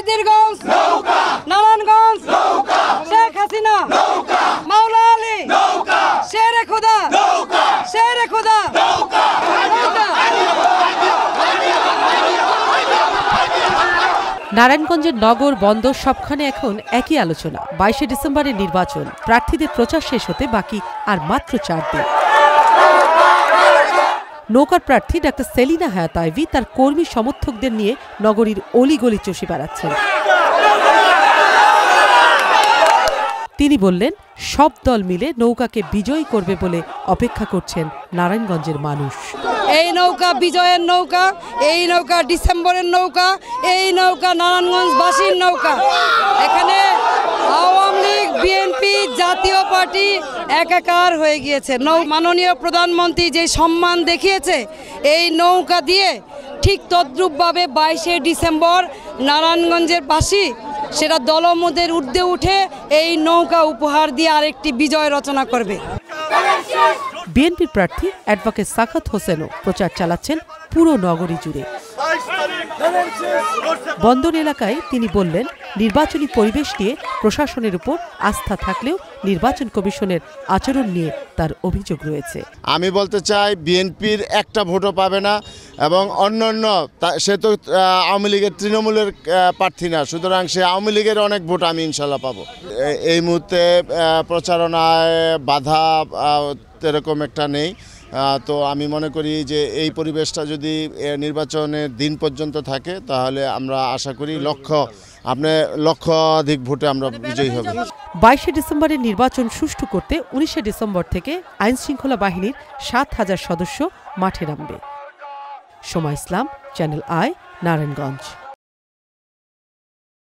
সিদ্দিরগঞ্জ নারায়ণগঞ্জ শেখ হাসিনা মাওলা আলী শেরে খুদা শেরে খুদা নারায়ণগঞ্জের নগর বন্দর সবখানে এখন একই আলোচনা বাইশে ডিসেম্বরের নির্বাচন প্রার্থীদের প্রচার শেষ হতে বাকি আর মাত্র চার দিন নৌকার প্রার্থী ডাক্তার সেলিনা হায়াত আইভি তার কর্মী সমর্থকদের নিয়ে নগরীর অলিগলি চষে বেড়াচ্ছেন তিনি বললেন সব দল মিলে নৌকাকে বিজয়ী করবে বলে অপেক্ষা করছেন নারায়ণগঞ্জের মানুষ এই নৌকা বিজয়ের নৌকা এই নৌকা ডিসেম্বরের নৌকা এই নৌকা নারায়ণগঞ্জবাসীর নৌকা এখানে আওয়াম পার্টি একাকার হয়ে গিয়েছে নৌ মাননীয় প্রধানমন্ত্রী যে সম্মান দেখিয়েছে এই নৌকা দিয়ে ঠিক তদ্রূপভাবে বাইশে ডিসেম্বর নারায়ণগঞ্জের বাসী সেটা দলমদের উর্ধে উঠে এই নৌকা উপহার দিয়ে আরেকটি বিজয় রচনা করবে বিএনপির প্রার্থী অ্যাডভোকেট সাখাত হোসেনও প্রচার চালাচ্ছেন পুরো নগরী জুড়ে বন্দর এলাকায় তিনি বললেন নির্বাচনী পরিবেশ নিয়ে প্রশাসনের উপর আস্থা থাকলেও নির্বাচন কমিশনের আচরণ নিয়ে তার অভিযোগ রয়েছে আমি বলতে চাই বিএনপির একটা ভোটও পাবে না এবং অন্য অন্য সে তো আওয়ামী লীগের তৃণমূলের প্রার্থী না সুতরাং সে আওয়ামী লীগের অনেক ভোট আমি ইনশাল্লাহ পাবো এই মুহূর্তে প্রচারণায় বাধা এরকম একটা নেই তো আমি মনে করি যে এই পরিবেশটা যদি নির্বাচনের দিন পর্যন্ত থাকে তাহলে আমরা আশা করি লক্ষ্য আপনি লক্ষাধিক ভোটে আমরা মানে বিজয়ী হব বাইশে ডিসেম্বরের নির্বাচন সুষ্ঠু করতে উনিশে ডিসেম্বর থেকে আইন শৃঙ্খলা বাহিনীর সাত হাজার সদস্য মাঠে নামবে সময় ইসলাম চ্যানেল আই নারায়ণগঞ্জ